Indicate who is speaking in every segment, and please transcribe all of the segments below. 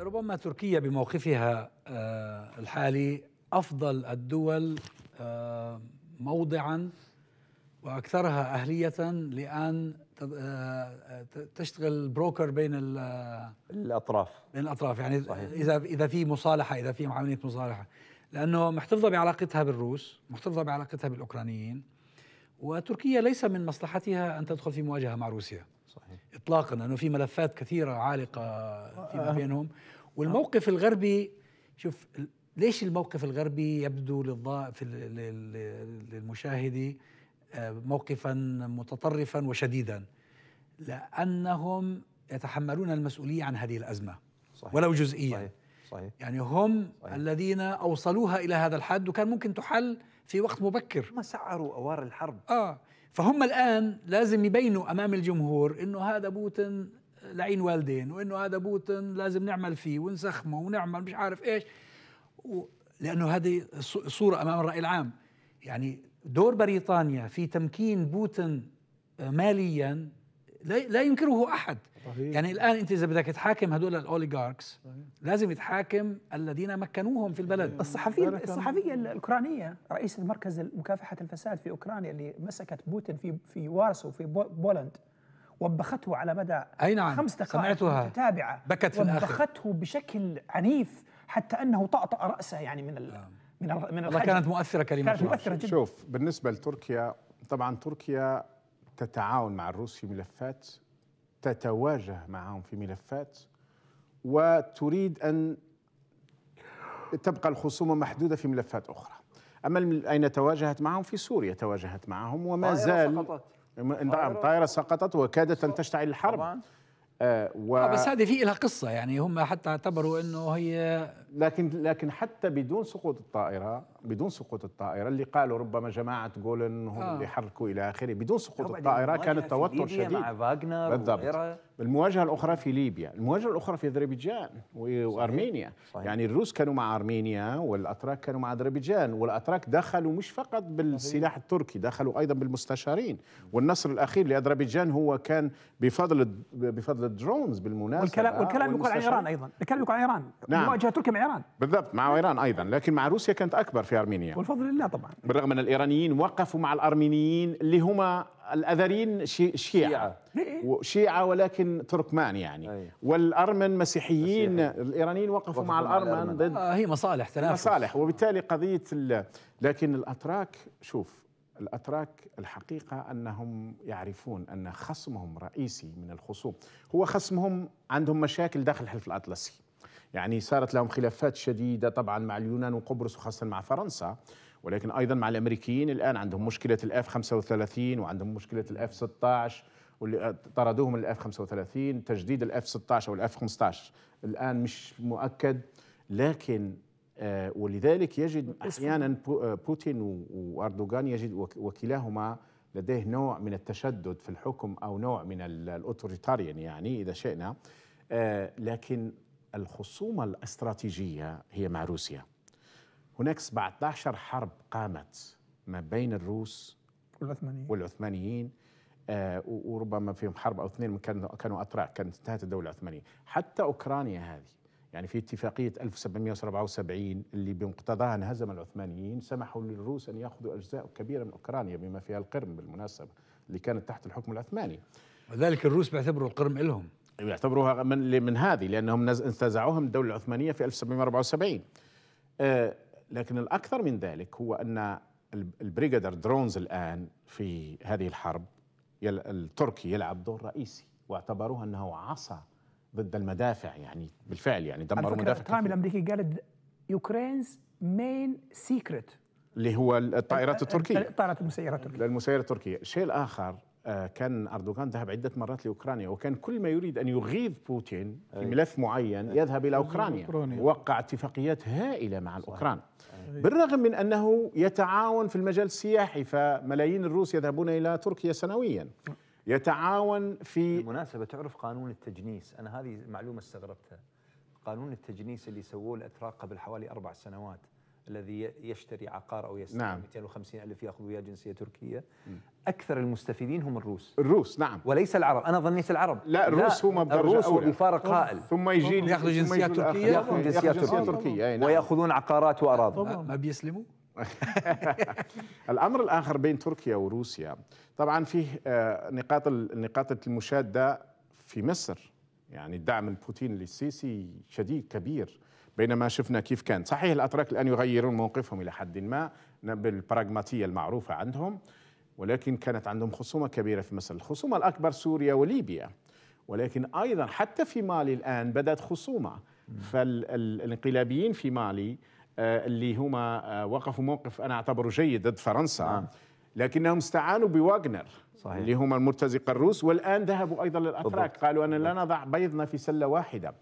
Speaker 1: ربما تركيا بموقفها آه، الحالي افضل الدول آه، موضعا واكثرها اهليه لان آه، تشتغل بروكر بين الاطراف بين الاطراف يعني صحيح. اذا اذا في مصالحه اذا في عمليه مصالحه لانه محتفظه بعلاقتها بالروس محتفظه بعلاقتها بالاوكرانيين وتركيا ليس من مصلحتها ان تدخل في مواجهه مع روسيا اطلاقا لانه في ملفات كثيره عالقه فيما آه. بينهم آه. والموقف الغربي شوف ليش الموقف الغربي يبدو للمشاهد آه، موقفا متطرفا وشديدا لانهم يتحملون المسؤوليه عن هذه الازمه صحيح ولو جزئيا صحيح صحيح يعني هم صحيح الذين اوصلوها الى هذا الحد وكان ممكن تحل في وقت مبكر ما سعروا اوار الحرب اه فهم الآن لازم يبينوا أمام الجمهور أنه هذا بوتين لعين والدين وأنه هذا بوتين لازم نعمل فيه ونسخمه ونعمل مش عارف إيش و... لأنه هذه صورة أمام الرأي العام يعني دور بريطانيا في تمكين بوتين آه، ماليا لا ينكره احد صحيح. يعني الان انت اذا بدك تحاكم هدول الاوليغاركس لازم يتحاكم الذين مكنوهم في البلد الصحفيه الصحفيه
Speaker 2: الاوكرانيه رئيس المركز مكافحه الفساد في اوكرانيا اللي مسكت بوتين في في وارسو في بولند وبخته على مدى أي نعم. خمس دقائق سمعتها متتابعه بكت في الاخر وبخته بشكل عنيف حتى انه طأطأ راسه يعني من ال... آه. من ال... من والله كانت مؤثره كلمه كانت مؤثره جدا شوف
Speaker 3: بالنسبه لتركيا طبعا تركيا تتعاون مع الروس في ملفات تتواجه معهم في ملفات وتريد أن تبقى الخصومة محدودة في ملفات أخرى أما أين تواجهت معهم في سوريا تواجهت معهم وما زال سقطت. نعم طائرة سقطت وكادت أن تشتعل الحرب آه و... آه بس هذه
Speaker 1: في لها قصة يعني هم حتى اعتبروا أنه هي لكن لكن حتى
Speaker 3: بدون سقوط الطائره بدون سقوط الطائره اللي قالوا ربما جماعه جولن هم آه. اللي حركوا الى اخره بدون سقوط الطائره كان التوتر شديد مع فاغنر بالضبط المواجهه الاخرى في ليبيا المواجهه الاخرى في اذربيجان وارمينيا صحيح. يعني الروس كانوا مع ارمينيا والاتراك كانوا مع اذربيجان والاتراك دخلوا مش فقط بالسلاح التركي دخلوا ايضا بالمستشارين والنصر الاخير لاذربيجان هو كان بفضل بفضل الدرونز بالمناسبه والكلام والكلام يقول عن ايران ايضا
Speaker 2: الكلام يقول عن ايران نعم. مواجهه تركيا مع ايران
Speaker 3: بالضبط مع ايران ايضا لكن مع روسيا كانت اكبر في ارمينيا والفضل لله طبعا بالرغم ان الايرانيين وقفوا مع الارمينيين اللي هما الاذريين شيعة شيعة, إيه، إيه. شيعة ولكن تركمان يعني والارمن مسيحيين الايرانيين وقفوا مع الارمن ضد آه هي مصالح تنافس مصالح وبالتالي قضيه لكن الاتراك شوف الاتراك الحقيقه انهم يعرفون ان خصمهم الرئيسي من الخصوم هو خصمهم عندهم مشاكل داخل الحلف الاطلسي يعني صارت لهم خلافات شديدة طبعا مع اليونان وقبرص وخاصة مع فرنسا ولكن أيضا مع الأمريكيين الآن عندهم مشكلة الأف 35 وعندهم مشكلة الأف 16 واللي طردوهم الاف 35 تجديد الاف 16 او الاف 15 الان مش مؤكد لكن آه، ولذلك يجد احيانا آه، بوتين واردوغان يجد وكلاهما لديه نوع من التشدد في الحكم او نوع من الاوتوريتاريان يعني اذا شئنا آه، لكن الخصومة الاستراتيجية هي مع روسيا هناك 17 حرب قامت ما بين الروس والعثمانيين والعثمانيين آه وربما فيهم حرب او اثنين كانوا كانوا اتراك كانت انتهت الدوله العثمانيه، حتى اوكرانيا هذه يعني في اتفاقيه 1777 اللي بمقتضاها انهزم العثمانيين سمحوا للروس ان ياخذوا اجزاء كبيره من اوكرانيا بما فيها القرم بالمناسبه اللي كانت تحت الحكم العثماني.
Speaker 1: وذلك الروس بيعتبروا القرم لهم.
Speaker 3: يعتبروها من, من هذه لأنهم انتزعوها من الدولة العثمانية في 1774 آه، لكن الأكثر من ذلك هو أن البريغادر درونز الآن في هذه الحرب التركي يلعب دور رئيسي واعتبروها أنه عصى ضد المدافع يعني بالفعل يعني دمروا مدافع ترامب
Speaker 2: الأمريكي قال يوكرينز مين سيكريت
Speaker 3: اللي هو الطائرات التركية الطائرات المسيرة التركية المسيرة التركية الشيء الآخر آه، كان أردوغان ذهب عدة مرات لأوكرانيا وكان كل ما يريد أن يغيظ بوتين في ملف معين يذهب إلى أوكرانيا وقع اتفاقيات هائلة مع الأوكران بالرغم من أنه يتعاون في المجال السياحي فملايين الروس يذهبون إلى تركيا سنويا
Speaker 2: يتعاون في بالمناسبة تعرف قانون التجنيس أنا هذه معلومة استغربتها قانون التجنيس اللي سووه الأتراك قبل حوالي أربع سنوات الذي يشتري عقار او يستلم نعم. 250 الف ياخذ وياه جنسيه تركيه م. اكثر المستفيدين هم الروس الروس نعم وليس العرب انا ظنيت العرب لا الروس هم الروس بفارق هائل ثم يجي ياخذوا جنسيه تركيه ياخذ جنسيه تركيه نعم. وياخذون عقارات
Speaker 3: واراضي طبعا.
Speaker 1: ما بيسلموا
Speaker 3: الامر الاخر بين تركيا وروسيا طبعا فيه آه، نقاط نقاط المشاده في مصر يعني الدعم البوتين للسيسي شديد كبير بينما شفنا كيف كان صحيح الأتراك الآن يغيرون موقفهم إلى حد ما بالبراغماتية المعروفة عندهم ولكن كانت عندهم خصومة كبيرة في مصر الخصومة الأكبر سوريا وليبيا ولكن أيضا حتى في مالي الآن بدأت خصومة فالانقلابيين في مالي آه، اللي هما آه، وقفوا موقف أنا أعتبره جيد ضد فرنسا نعم. لكنهم استعانوا بواغنر صحيح. اللي هما المرتزقه الروس والان ذهبوا ايضا للاتراك قالوا أنا لا نضع بيضنا في سله واحده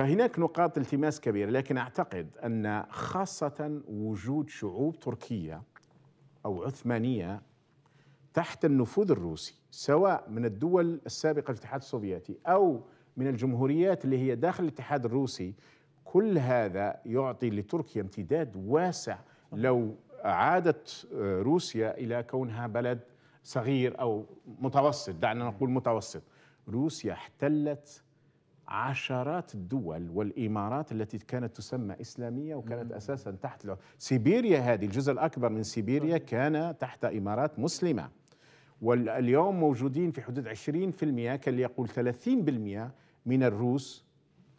Speaker 3: فهناك نقاط التماس كبيرة لكن أعتقد أن خاصة وجود شعوب تركية أو عثمانية تحت النفوذ الروسي سواء من الدول السابقة الاتحاد السوفيتي أو من الجمهوريات اللي هي داخل الاتحاد الروسي كل هذا يعطي لتركيا امتداد واسع لو عادت آه، روسيا إلى كونها بلد صغير أو متوسط دعنا نقول متوسط روسيا احتلت عشرات الدول والامارات التي كانت تسمى اسلاميه وكانت اساسا تحت له. سيبيريا هذه الجزء الاكبر من سيبيريا كان تحت امارات مسلمه واليوم موجودين في حدود 20% كان يقول 30% من الروس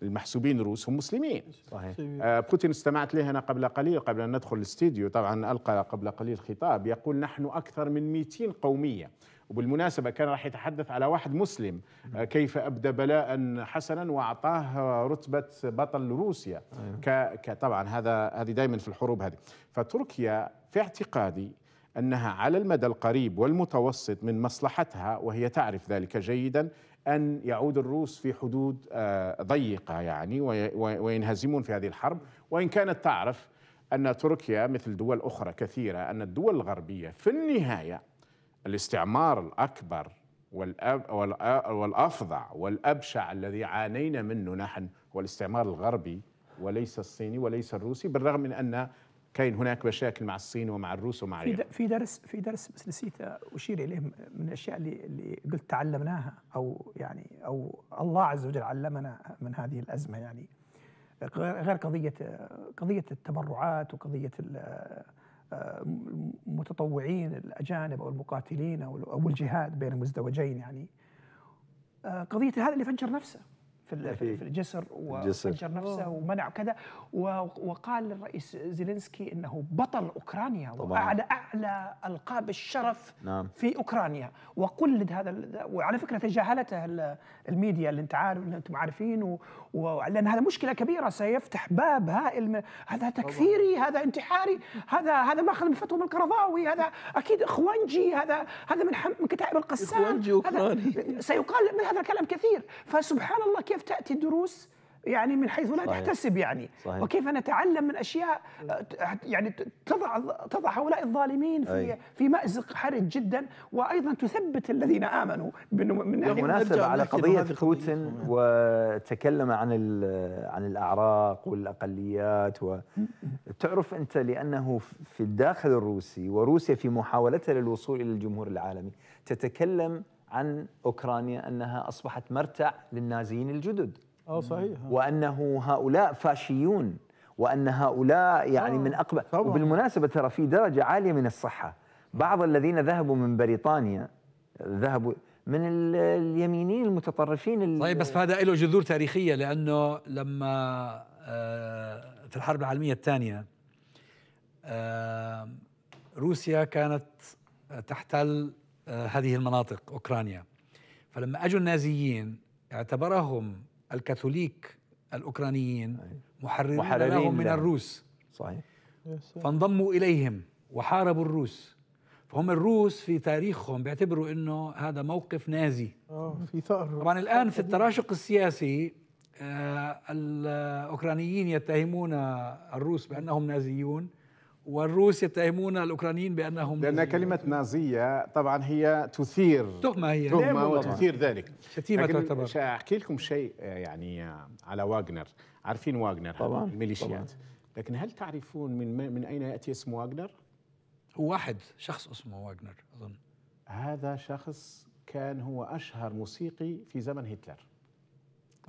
Speaker 3: المحسوبين روس هم مسلمين صحيح آه بوتين استمعت له انا قبل قليل قبل ان ندخل الاستديو طبعا القى قبل قليل خطاب يقول نحن اكثر من 200 قوميه وبالمناسبة كان راح يتحدث على واحد مسلم آه، كيف أبدى بلاء حسنا وأعطاه رتبة بطل روسيا أيوه. طبعا هذا هذه دائما في الحروب هذه فتركيا في اعتقادي أنها على المدى القريب والمتوسط من مصلحتها وهي تعرف ذلك جيدا أن يعود الروس في حدود آه، ضيقة يعني وينهزمون في هذه الحرب وإن كانت تعرف أن تركيا مثل دول أخرى كثيرة أن الدول الغربية في النهاية الاستعمار الأكبر والأفظع والأبشع الذي عانينا منه نحن هو الاستعمار الغربي وليس الصيني وليس الروسي بالرغم من أن كاين هناك مشاكل مع الصين ومع الروس ومع في,
Speaker 2: في درس في درس بس نسيت اشير اليه من الاشياء اللي, اللي قلت تعلمناها او يعني او الله عز وجل علمنا من هذه الازمه يعني غير قضيه قضيه التبرعات وقضيه المتطوعين آه، الاجانب او المقاتلين او الجهاد بين مزدوجين يعني آه، قضيه هذا اللي فجر نفسه في, في, في الجسر وفجر نفسه ومنع كذا وقال الرئيس زيلينسكي انه بطل اوكرانيا طبعا. واعلى اعلى القاب الشرف نعم. في اوكرانيا وقلد هذا وعلى فكره تجاهلته الميديا اللي انت عارف اللي انتم عارفين لان هذا مشكله كبيره سيفتح باب هائل هذا تكفيري طبعا. هذا انتحاري هذا هذا ماخذ من فتوى من القرضاوي هذا اكيد اخوانجي هذا هذا من من كتائب القسام اخوانجي اوكراني سيقال من هذا الكلام كثير فسبحان الله كيف كيف تاتي دروس يعني من حيث لا صحيح. تحتسب يعني صحيح. وكيف نتعلم من اشياء يعني تضع تضع هؤلاء الظالمين في أي. في مازق حرج جدا وايضا تثبت الذين امنوا من بالمناسبه على قضيه بوتين وتكلم عن عن الاعراق والاقليات وتعرف انت لانه في الداخل الروسي وروسيا في محاولتها للوصول الى الجمهور العالمي تتكلم عن أوكرانيا أنها أصبحت مرتع للنازيين الجدد أو آه، صحيح آه. وأنه هؤلاء فاشيون وأن هؤلاء يعني آه، من أقبل طبعا. وبالمناسبة ترى في درجة عالية من الصحة بعض الذين ذهبوا من بريطانيا ذهبوا من اليمينيين المتطرفين طيب بس
Speaker 1: هذا له جذور تاريخية لأنه لما في الحرب العالمية الثانية روسيا كانت تحتل هذه المناطق أوكرانيا فلما أجوا النازيين اعتبرهم الكاثوليك الأوكرانيين محررين, محررين لهم من الروس صحيح فانضموا إليهم وحاربوا الروس فهم الروس في تاريخهم بيعتبروا انه هذا موقف نازي اه في ثأر طبعا الان في التراشق السياسي آه،, آه الاوكرانيين يتهمون الروس بانهم نازيون والروس يتهمون الاوكرانيين بانهم لان كلمه
Speaker 3: نازيه طبعا هي
Speaker 1: تثير تهمه هي تهمه وتثير ذلك شتيمه تعتبر احكي لكم شيء
Speaker 3: يعني على واغنر عارفين واغنر طبعا الميليشيات طبعاً. لكن هل تعرفون من من اين ياتي اسم واغنر؟ هو واحد شخص اسمه واغنر اظن هذا شخص كان هو اشهر موسيقي في زمن هتلر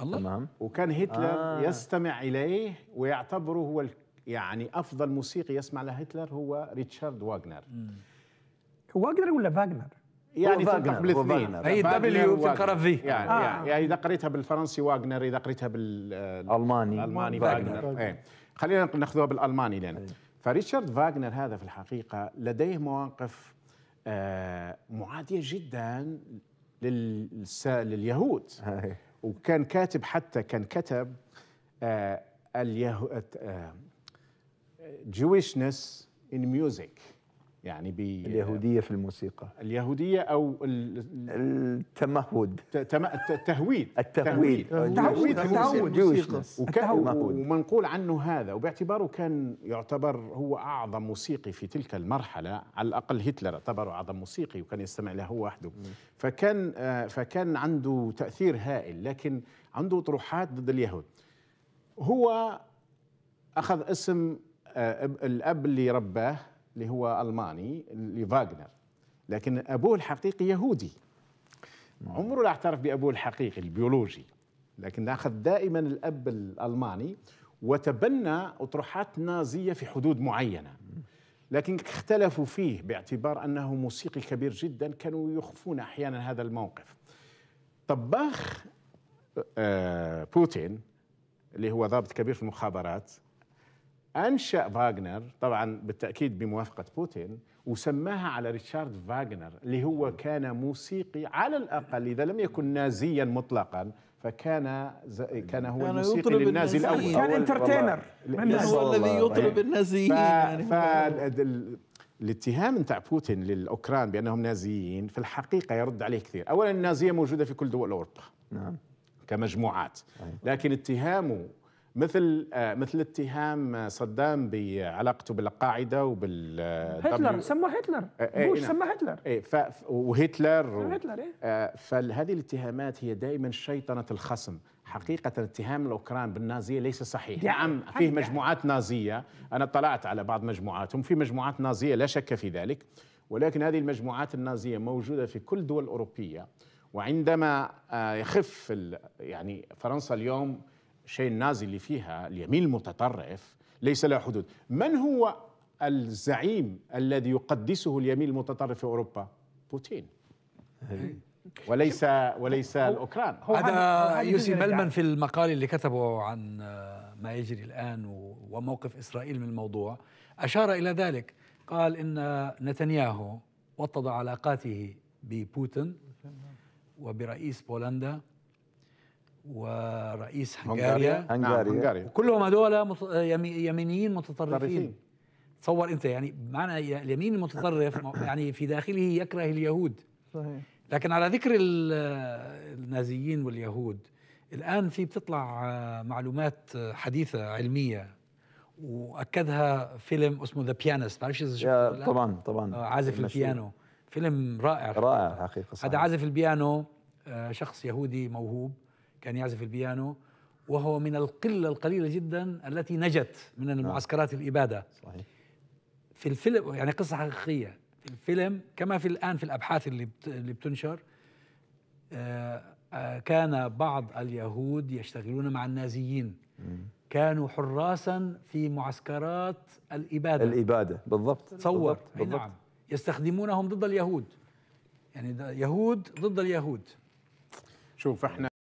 Speaker 3: الله تمام وكان هتلر آه. يستمع اليه ويعتبره هو يعني افضل موسيقي يسمع هتلر هو ريتشارد واغنر واغنر ولا فاغنر؟ يعني تلقح بالاثنين اي دبليو تنقرا في يعني, آه. يعني،, يعني, اذا قريتها بالفرنسي واغنر اذا قريتها بالالماني آه، الماني فاغنر ايه. خلينا ناخذها بالالماني لان طيب. فريتشارد فاغنر هذا في الحقيقه لديه مواقف آه معاديه جدا لليهود وكان كاتب حتى كان كتب آه اليهود آه، Jewishness in music يعني ب اليهودية في الموسيقى اليهودية أو التمهد تم... التهويد التهويد التهويد التهويد ومنقول عنه هذا وباعتباره كان يعتبر هو أعظم موسيقي في تلك المرحلة على الأقل هتلر اعتبره أعظم موسيقي وكان يستمع له هو وحده فكان آه، فكان عنده تأثير هائل لكن عنده طروحات ضد اليهود هو أخذ اسم آه، الاب اللي رباه اللي هو الماني اللي فاغنر لكن ابوه الحقيقي يهودي نعم. عمره لا اعترف بابوه الحقيقي البيولوجي لكن اخذ دائما الاب الالماني وتبنى اطروحات نازيه في حدود معينه لكن اختلفوا فيه باعتبار انه موسيقي كبير جدا كانوا يخفون احيانا هذا الموقف طباخ آه، بوتين اللي هو ضابط كبير في المخابرات أنشأ فاغنر طبعا بالتأكيد بموافقة بوتين وسماها على ريتشارد فاغنر اللي هو كان موسيقي على الأقل إذا لم يكن نازيا مطلقا فكان ز... كان هو الموسيقي للنازي الاول كان انترتينر هو الذي يطلب النازيين ف... يعني ف... ال... الاتهام نتاع بوتين للاوكران بانهم نازيين في الحقيقه يرد عليه كثير، اولا النازيه موجوده في كل دول اوروبا نعم كمجموعات أيوة. لكن اتهامه مثل آه، مثل اتهام صدام بعلاقته بالقاعده وبال آه، هتلر سموه
Speaker 2: هتلر آه، بوش سمى إيه، سماه نعم. هتلر
Speaker 3: إيه ف... وهتلر هتلر إيه؟ فهذه الاتهامات هي دائما شيطنه الخصم حقيقة اتهام الأوكران بالنازية ليس صحيح نعم فيه مجموعات نازية أنا طلعت على بعض مجموعاتهم في مجموعات نازية لا شك في ذلك ولكن هذه المجموعات النازية موجودة في كل دول أوروبية وعندما يخف يعني فرنسا اليوم الشيء النازي اللي فيها اليمين المتطرف ليس له حدود من هو الزعيم الذي يقدسه اليمين المتطرف في اوروبا بوتين وليس وليس الاوكران هذا يوسي ملمن
Speaker 1: في المقال اللي كتبه عن ما يجري الان وموقف اسرائيل من الموضوع اشار الى ذلك قال ان نتنياهو وطد علاقاته ببوتين وبرئيس بولندا ورئيس هنغاريا هنغاريا, نعم. كلهم هذول يمينيين متطرفين تصور انت يعني معنى اليمين المتطرف يعني في داخله يكره اليهود صحيح لكن على ذكر النازيين واليهود الان في بتطلع آه، معلومات آه، حديثه علميه واكدها فيلم اسمه ذا بيانست بعرفش اذا شفته طبعا طبعا آه، عازف البيانو فيلم رائع
Speaker 2: رائع حقيقه هذا عازف
Speaker 1: البيانو شخص يهودي موهوب كان يعزف البيانو وهو من القله القليله جدا التي نجت من نعم. المعسكرات الاباده صحيح في الفيلم يعني قصه حقيقيه في الفيلم كما في الان في الابحاث اللي اللي بتنشر آه، آه، كان بعض اليهود يشتغلون مع النازيين كانوا حراسا في معسكرات الاباده الاباده بالضبط تصور بالضبط. نعم يستخدمونهم ضد اليهود يعني يهود ضد اليهود شوف احنا